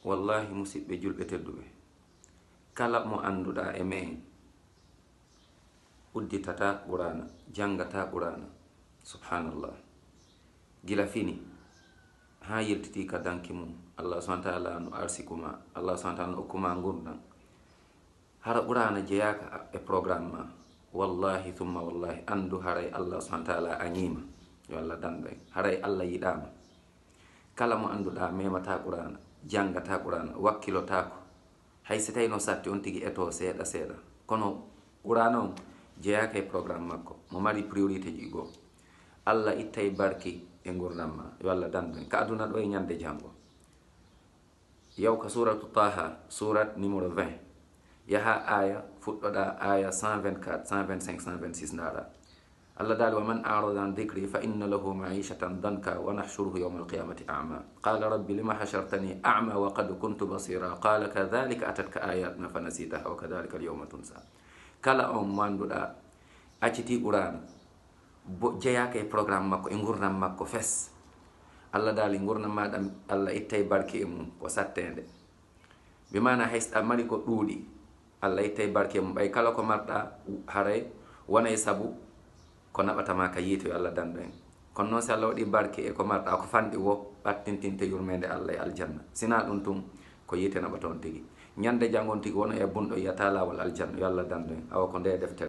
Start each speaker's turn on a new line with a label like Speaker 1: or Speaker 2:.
Speaker 1: wallahi be julbe teddube kala mo anduda e men Quran, qur'ana jangata qur'ana subhanallah gila fini ha yirtiti ka danki mum allah wa taala no arsikuma allah wa taala no ngurdan hara qur'ana jeyaka e programma ma wallahi thumma wallahi andu haray allah wa taala anima ya yo allah dambe haray allah yidama kala mo me memata qur'ana jangata qur'ana wakkilota ko hay so no satti on tigi eto seeɗa seeɗa kono qur'ana on jeyaka e programme makko mo mari priorité ji goo allah itta e barki e gurdam ma yo allah dandu ka aduna ɗo e ñande janngo yaw ka suratu taha surat numéro 20 yaha aya fuɗɗoɗa aya 124 125 126 ndaɗa الله قال ومن أعرض عن ذكري فإن له معيشة ضنكا ونحشره يوم القيامة أعمى قال رب لما حشرتني أعمى وقد كنت بصيرا قال كذلك أتتك آياتنا فنسيتها وكذلك اليوم تنسى قال أم من بدأ أجتي قران جاءك البرنامج مكو إنغورنا مكو فس الله قال إنغورنا ما دم الله إتاي باركي أم وساتين بما نحست أمريكو دولي الله إتاي باركي أم بيكالكو مرتا هري ونيسابو ko naɓata ma ka yiito yo allah danndo en kono noon si allah waɗi barke e ko marɗa ko fanɗi wo ɓattintinte yurmede allah e aljanna sina ɗum tum ko yiite naɓa toon tigi ñande janngon tigi wona e bunɗo yiyata lawol aljanna yo allah danndo en awa ko nde deftere